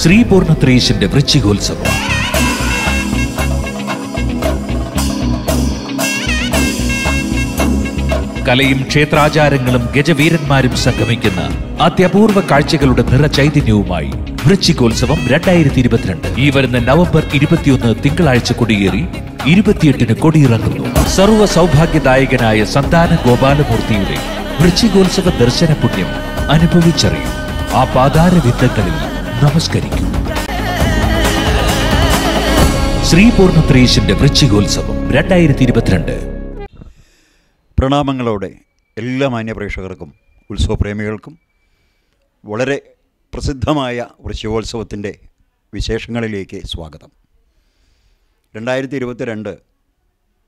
ശ്രീപൂർണത്രേശിന്റെ വൃശ്ചികോത്സവം കലയും ക്ഷേത്രാചാരങ്ങളും ഗജവീരന്മാരും സംഗമിക്കുന്ന അത്യപൂർവ കാഴ്ചകളുടെ നിറചൈതന്യവുമായി വൃശ്ചികോത്സവം രണ്ടായിരത്തി ഇരുപത്തിരണ്ട് ഈ വരുന്ന നവംബർ ഇരുപത്തിയൊന്ന് തിങ്കളാഴ്ച കൊടിയേറി ഇരുപത്തിയെട്ടിന് കൊടിയിറങ്ങുന്നു സർവ സൗഭാഗ്യദായകനായ സന്താന ഗോപാലമൂർത്തിയുടെ വൃശ്ചികോത്സവ ദർശന പുണ്യം അനുഭവിച്ചറിയും ആ പാതാര വിദ്ധങ്ങളിൽ നമസ്കരിക്കൂ ശ്രീ പൂർണ്ണത്രേശിന്റെ വൃശ്ചികോത്സവം രണ്ടായിരത്തി ഇരുപത്തിരണ്ട് പ്രണാമങ്ങളോടെ എല്ലാ മാന്യപ്രേക്ഷകർക്കും ഉത്സവപ്രേമികൾക്കും വളരെ പ്രസിദ്ധമായ വൃശ്ചികോത്സവത്തിൻ്റെ വിശേഷങ്ങളിലേക്ക് സ്വാഗതം രണ്ടായിരത്തി ഇരുപത്തിരണ്ട്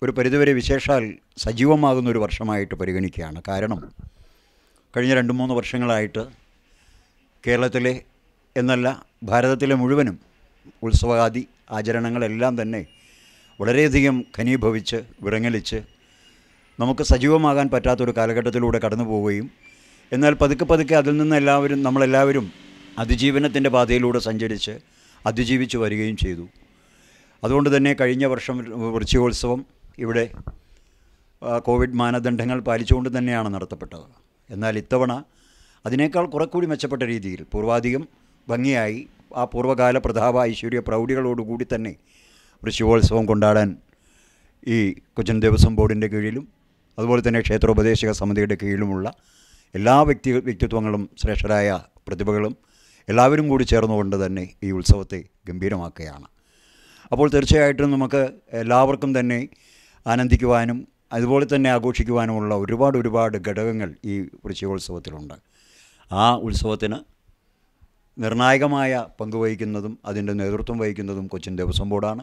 ഒരു പരിധിവരെ വിശേഷാൽ സജീവമാകുന്ന ഒരു വർഷമായിട്ട് പരിഗണിക്കുകയാണ് കാരണം കഴിഞ്ഞ രണ്ട് മൂന്ന് വർഷങ്ങളായിട്ട് കേരളത്തിലെ എന്നല്ല ഭാരതത്തിലെ മുഴുവനും ഉത്സവാദി ആചരണങ്ങളെല്ലാം തന്നെ വളരെയധികം ഖനീഭവിച്ച് വിറങ്ങലിച്ച് നമുക്ക് സജീവമാകാൻ പറ്റാത്തൊരു കാലഘട്ടത്തിലൂടെ കടന്നു പോവുകയും എന്നാൽ പതുക്കെ പതുക്കെ അതിൽ നിന്ന് എല്ലാവരും നമ്മളെല്ലാവരും അതിജീവനത്തിൻ്റെ പാതയിലൂടെ സഞ്ചരിച്ച് അതിജീവിച്ചു വരികയും ചെയ്തു അതുകൊണ്ട് തന്നെ കഴിഞ്ഞ വർഷം വൃശ്ചികോത്സവം ഇവിടെ കോവിഡ് മാനദണ്ഡങ്ങൾ പാലിച്ചുകൊണ്ട് തന്നെയാണ് നടത്തപ്പെട്ടത് എന്നാൽ ഇത്തവണ അതിനേക്കാൾ കുറെക്കൂടി മെച്ചപ്പെട്ട രീതിയിൽ പൂർവാധികം ഭംഗിയായി ആ പൂർവ്വകാല പ്രതാപ ഐശ്വര്യ പ്രൗഢികളോടുകൂടി തന്നെ വൃശ്ചികോത്സവം കൊണ്ടാടാൻ ഈ കൊച്ചിൻ ദേവസ്വം ബോർഡിൻ്റെ കീഴിലും അതുപോലെ തന്നെ ക്ഷേത്രോപദേശക സമിതിയുടെ കീഴിലുമുള്ള എല്ലാ വ്യക്തി വ്യക്തിത്വങ്ങളും ശ്രേഷ്ഠരായ പ്രതിഭകളും എല്ലാവരും കൂടി ചേർന്നുകൊണ്ട് തന്നെ ഈ ഉത്സവത്തെ ഗംഭീരമാക്കുകയാണ് അപ്പോൾ തീർച്ചയായിട്ടും നമുക്ക് എല്ലാവർക്കും തന്നെ ആനന്ദിക്കുവാനും അതുപോലെ തന്നെ ആഘോഷിക്കുവാനുമുള്ള ഒരുപാട് ഒരുപാട് ഘടകങ്ങൾ ഈ വൃശ്ചികോത്സവത്തിലുണ്ട് ആ ഉത്സവത്തിന് നിർണായകമായ പങ്കുവഹിക്കുന്നതും അതിൻ്റെ നേതൃത്വം വഹിക്കുന്നതും കൊച്ചിൻ ദേവസ്വം ബോർഡാണ്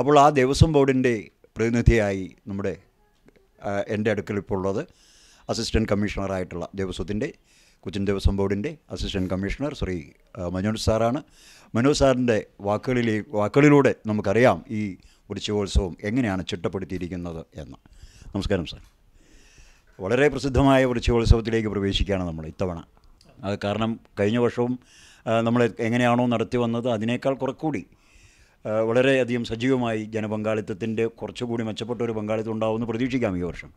അപ്പോൾ ആ ദേവസ്വം ബോർഡിൻ്റെ പ്രതിനിധിയായി നമ്മുടെ എൻ്റെ അടുക്കൽ ഇപ്പോൾ ഉള്ളത് അസിസ്റ്റൻറ്റ് കമ്മീഷണറായിട്ടുള്ള ദേവസ്വത്തിൻ്റെ കൊച്ചിൻ ദേവസ്വം ബോർഡിൻ്റെ അസിസ്റ്റൻറ്റ് കമ്മീഷണർ ശ്രീ മനോജ് സാറാണ് മനോജ് സാറിൻ്റെ വാക്കുകളിലെ വാക്കുകളിലൂടെ നമുക്കറിയാം ഈ വൃശ്ചോത്സവം എങ്ങനെയാണ് ചിട്ടപ്പെടുത്തിയിരിക്കുന്നത് എന്ന് നമസ്കാരം സാർ വളരെ പ്രസിദ്ധമായ വൃശ്ചോത്സവത്തിലേക്ക് പ്രവേശിക്കുകയാണ് നമ്മൾ ഇത്തവണ അത് കാരണം കഴിഞ്ഞ വർഷവും നമ്മൾ എങ്ങനെയാണോ നടത്തി വന്നത് അതിനേക്കാൾ കുറക്കൂടി വളരെയധികം സജീവമായി ജനപങ്കാളിത്തത്തിൻ്റെ കുറച്ചുകൂടി മെച്ചപ്പെട്ട ഒരു പങ്കാളിത്തം ഉണ്ടാവുമെന്ന് പ്രതീക്ഷിക്കാം ഈ വർഷം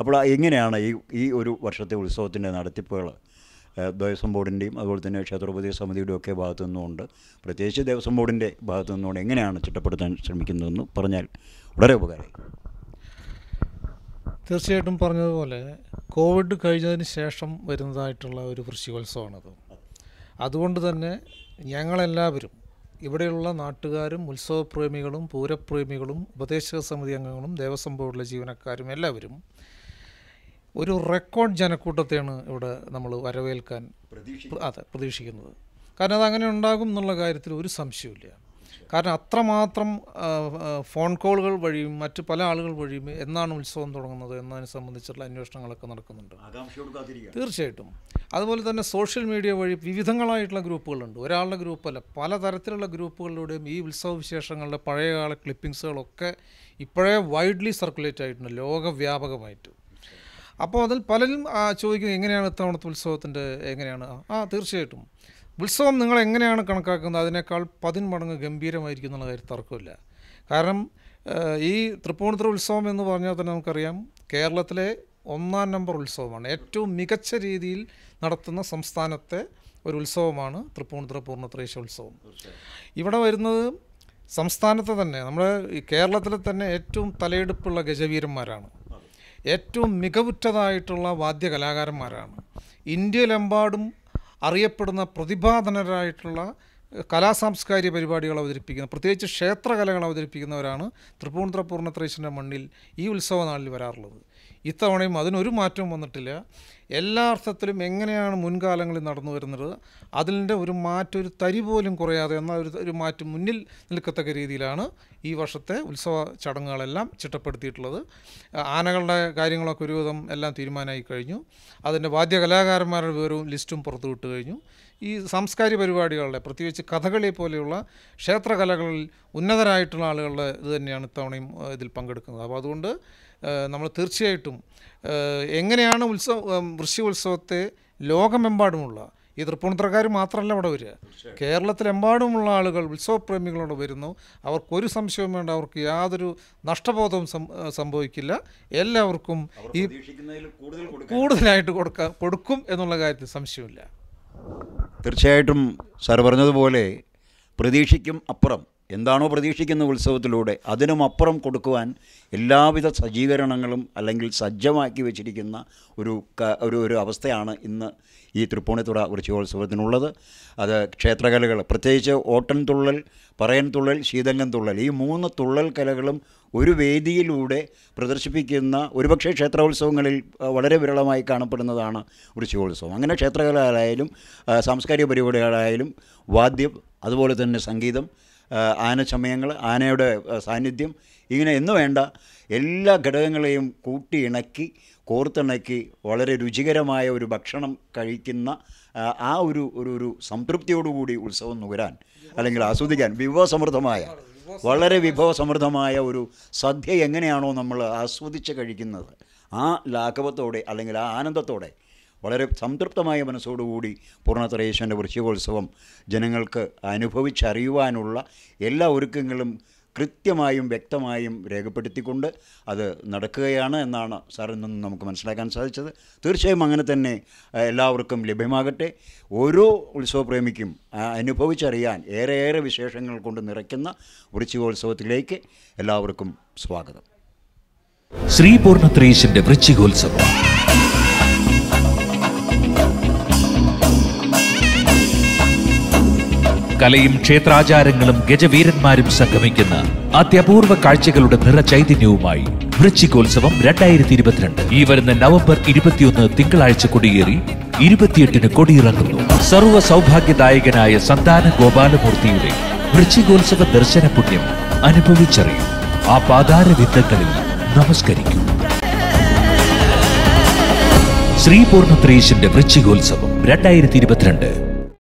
അപ്പോൾ എങ്ങനെയാണ് ഈ ഈ ഒരു വർഷത്തെ ഉത്സവത്തിൻ്റെ നടത്തിപ്പുകൾ ദേവസ്വം ബോർഡിൻ്റെയും അതുപോലെ തന്നെ ക്ഷേത്രോപദേശ സമിതിയുടെയും ഒക്കെ ഭാഗത്തു നിന്നുകൊണ്ട് പ്രത്യേകിച്ച് ദേവസ്വം ബോർഡിൻ്റെ ഭാഗത്തു നിന്നുകൊണ്ട് എങ്ങനെയാണ് ചിട്ടപ്പെടുത്താൻ ശ്രമിക്കുന്നതെന്ന് പറഞ്ഞാൽ വളരെ ഉപകാരമായി തീർച്ചയായിട്ടും പറഞ്ഞതുപോലെ കോവിഡ് കഴിഞ്ഞതിന് ശേഷം വരുന്നതായിട്ടുള്ള ഒരു വൃശ്ചികോത്സവമാണത് അതുകൊണ്ട് തന്നെ ഞങ്ങളെല്ലാവരും ഇവിടെയുള്ള നാട്ടുകാരും ഉത്സവപ്രേമികളും പൂരപ്രേമികളും ഉപദേശക സമിതി അംഗങ്ങളും ദേവസ്വം ബോർഡിലെ ജീവനക്കാരും എല്ലാവരും ഒരു റെക്കോർഡ് ജനക്കൂട്ടത്തെയാണ് ഇവിടെ നമ്മൾ വരവേൽക്കാൻ അതെ പ്രതീക്ഷിക്കുന്നത് കാരണം അത് അങ്ങനെ ഉണ്ടാകും എന്നുള്ള കാര്യത്തിൽ ഒരു സംശയമില്ല കാരണം അത്രമാത്രം ഫോൺ കോളുകൾ വഴിയും മറ്റ് പല ആളുകൾ വഴിയും എന്നാണ് ഉത്സവം തുടങ്ങുന്നത് എന്നതിനെ സംബന്ധിച്ചുള്ള അന്വേഷണങ്ങളൊക്കെ നടക്കുന്നുണ്ട് തീർച്ചയായിട്ടും അതുപോലെ തന്നെ സോഷ്യൽ മീഡിയ വഴി വിവിധങ്ങളായിട്ടുള്ള ഗ്രൂപ്പുകളുണ്ട് ഒരാളുടെ ഗ്രൂപ്പല്ല പലതരത്തിലുള്ള ഗ്രൂപ്പുകളിലൂടെയും ഈ ഉത്സവ വിശേഷങ്ങളുടെ പഴയകാല ക്ലിപ്പിങ്സുകളൊക്കെ ഇപ്പോഴേ വൈഡ്ലി സർക്കുലേറ്റ് ആയിട്ടുണ്ട് ലോകവ്യാപകമായിട്ട് അപ്പോൾ അതിൽ പലരും ചോദിക്കുന്നത് എങ്ങനെയാണ് ഇത്തവണത്തെ ഉത്സവത്തിൻ്റെ എങ്ങനെയാണ് ആ തീർച്ചയായിട്ടും ഉത്സവം നിങ്ങൾ എങ്ങനെയാണ് കണക്കാക്കുന്നത് അതിനേക്കാൾ പതിന്മടങ്ങ് ഗംഭീരമായിരിക്കും എന്നുള്ള കാര്യം തർക്കമില്ല കാരണം ഈ തൃപ്പൂണിത്തുറ ഉത്സവം എന്ന് പറഞ്ഞാൽ തന്നെ നമുക്കറിയാം കേരളത്തിലെ ഒന്നാം നമ്പർ ഉത്സവമാണ് ഏറ്റവും മികച്ച രീതിയിൽ നടത്തുന്ന സംസ്ഥാനത്തെ ഒരു ഉത്സവമാണ് തൃപ്പൂണിത്തുറ പൂർണ്ണത്രേശ ഉത്സവം ഇവിടെ വരുന്നത് സംസ്ഥാനത്തെ തന്നെ നമ്മുടെ കേരളത്തിലെ തന്നെ ഏറ്റവും തലയെടുപ്പുള്ള ഗജവീരന്മാരാണ് ഏറ്റവും മികവുറ്റതായിട്ടുള്ള വാദ്യ കലാകാരന്മാരാണ് ഇന്ത്യയിലെമ്പാടും അറിയപ്പെടുന്ന പ്രതിഭാധനരായിട്ടുള്ള കലാസാംസ്കാരിക പരിപാടികൾ അവതരിപ്പിക്കുന്ന പ്രത്യേകിച്ച് ക്ഷേത്രകലകൾ അവതരിപ്പിക്കുന്നവരാണ് തൃപ്പൂണിത്തുറ പൂർണ്ണത്രേശൻ്റെ മണ്ണിൽ ഈ ഉത്സവ നാളിൽ വരാറുള്ളത് ഇത്തവണയും അതിനൊരു മാറ്റവും വന്നിട്ടില്ല എല്ലാ അർത്ഥത്തിലും എങ്ങനെയാണ് മുൻകാലങ്ങളിൽ നടന്നു വരുന്നത് അതിൻ്റെ ഒരു മാറ്റം ഒരു തരി പോലും കുറയാതെ എന്നാൽ ഒരു ഒരു മാറ്റം മുന്നിൽ നിൽക്കത്തക്ക രീതിയിലാണ് ഈ വർഷത്തെ ഉത്സവ ചടങ്ങുകളെല്ലാം ചിട്ടപ്പെടുത്തിയിട്ടുള്ളത് ആനകളുടെ കാര്യങ്ങളൊക്കെ ഒരുവിധം എല്ലാം തീരുമാനമായി കഴിഞ്ഞു അതിൻ്റെ വാദ്യ കലാകാരന്മാരുടെ വിവരവും ലിസ്റ്റും പുറത്തുവിട്ട് കഴിഞ്ഞു ഈ സാംസ്കാരിക പരിപാടികളുടെ പ്രത്യേകിച്ച് കഥകളി പോലെയുള്ള ക്ഷേത്രകലകളിൽ ഉന്നതരായിട്ടുള്ള ആളുകളുടെ ഇത് തന്നെയാണ് ഇത്തവണയും ഇതിൽ പങ്കെടുക്കുന്നത് അപ്പോൾ അതുകൊണ്ട് നമ്മൾ തീർച്ചയായിട്ടും എങ്ങനെയാണ് ഉത്സവ ഉത്സവത്തെ ലോകമെമ്പാടുമുള്ള ഈ തൃപ്പൂണിത്തറക്കാർ മാത്രമല്ല അവിടെ വരിക കേരളത്തിലെമ്പാടുമുള്ള ആളുകൾ ഉത്സവപ്രേമികളോട് വരുന്നു അവർക്കൊരു സംശയവും വേണ്ട അവർക്ക് യാതൊരു നഷ്ടബോധവും സംഭവിക്കില്ല എല്ലാവർക്കും ഈ കൂടുതലായിട്ട് കൊടുക്കാൻ കൊടുക്കും എന്നുള്ള കാര്യത്തിൽ സംശയമില്ല തീർച്ചയായിട്ടും സാർ പറഞ്ഞതുപോലെ പ്രതീക്ഷയ്ക്കും അപ്പുറം എന്താണോ പ്രതീക്ഷിക്കുന്ന ഉത്സവത്തിലൂടെ അതിനുമപ്പുറം കൊടുക്കുവാൻ എല്ലാവിധ സജ്ജീകരണങ്ങളും അല്ലെങ്കിൽ സജ്ജമാക്കി വെച്ചിരിക്കുന്ന ഒരു ഒരു ഒരു അവസ്ഥയാണ് ഇന്ന് ഈ തൃപ്പൂണിത്തുറ വൃശ്ചികോത്സവത്തിനുള്ളത് അത് ക്ഷേത്രകലകൾ പ്രത്യേകിച്ച് ഓട്ടൻ തുള്ളൽ പറയൻ തുള്ളൽ ശീതംഗം തുള്ളൽ ഈ മൂന്ന് തുള്ളൽ കലകളും ഒരു വേദിയിലൂടെ പ്രദർശിപ്പിക്കുന്ന ഒരുപക്ഷെ ക്ഷേത്രോത്സവങ്ങളിൽ വളരെ വിരളമായി കാണപ്പെടുന്നതാണ് വൃശ്ചികോത്സവം അങ്ങനെ ക്ഷേത്രകലകളായാലും സാംസ്കാരിക പരിപാടികളായാലും വാദ്യം അതുപോലെ തന്നെ സംഗീതം ചമയങ്ങൾ ആനയുടെ സാന്നിധ്യം ഇങ്ങനെ എന്ന് വേണ്ട എല്ലാ ഘടകങ്ങളെയും കൂട്ടിയിണക്കി കോർത്തിണക്കി വളരെ രുചികരമായ ഒരു ഭക്ഷണം കഴിക്കുന്ന ആ ഒരു ഒരു ഒരു സംതൃപ്തിയോടുകൂടി ഉത്സവം നുകരാൻ അല്ലെങ്കിൽ ആസ്വദിക്കാൻ വിഭവസമൃദ്ധമായ വളരെ വിഭവസമൃദ്ധമായ ഒരു സദ്യ എങ്ങനെയാണോ നമ്മൾ ആസ്വദിച്ച് കഴിക്കുന്നത് ആ ലാഘവത്തോടെ അല്ലെങ്കിൽ ആ ആനന്ദത്തോടെ വളരെ സംതൃപ്തമായ മനസ്സോടുകൂടി പൂർണ്ണത്രയേശൻ്റെ വൃശ്ചികോത്സവം ജനങ്ങൾക്ക് അനുഭവിച്ചറിയുവാനുള്ള എല്ലാ ഒരുക്കങ്ങളും കൃത്യമായും വ്യക്തമായും രേഖപ്പെടുത്തിക്കൊണ്ട് അത് നടക്കുകയാണ് എന്നാണ് സാറിൽ നിന്ന് നമുക്ക് മനസ്സിലാക്കാൻ സാധിച്ചത് തീർച്ചയായും അങ്ങനെ തന്നെ എല്ലാവർക്കും ലഭ്യമാകട്ടെ ഓരോ ഉത്സവപ്രേമിക്കും അനുഭവിച്ചറിയാൻ ഏറെ ഏറെ വിശേഷങ്ങൾ കൊണ്ട് നിറയ്ക്കുന്ന വൃശ്ചികോത്സവത്തിലേക്ക് എല്ലാവർക്കും സ്വാഗതം ശ്രീപൂർണത്രേശിൻ്റെ വൃശ്ചികോത്സവം കലയും ക്ഷേത്രാചാരങ്ങളും ഗജവീരന്മാരും സംഗമിക്കുന്ന അത്യപൂർവ കാഴ്ചകളുടെ നിറചൈതന്യവുമായി വൃശ്ചികോത്സവം രണ്ടായിരത്തി ഇരുപത്തിരണ്ട് ഈ വരുന്ന നവംബർ ഇരുപത്തിയൊന്ന് തിങ്കളാഴ്ച കൊടിയേറി ഇരുപത്തിയെട്ടിന് കൊടിയിറങ്ങുന്നു സർവ സൗഭാഗ്യദായകനായ സന്താന ഗോപാലമൂർത്തിയുടെ വൃശ്ചികോത്സവ ദർശന പുണ്യം അനുഭവിച്ചറിയും ആ പാതാര വിദ്യകളിൽ നമസ്കരിക്കൂ ശ്രീപൂർണത്രേശിന്റെ വൃശ്ചികോത്സവം രണ്ടായിരത്തി ഇരുപത്തിരണ്ട്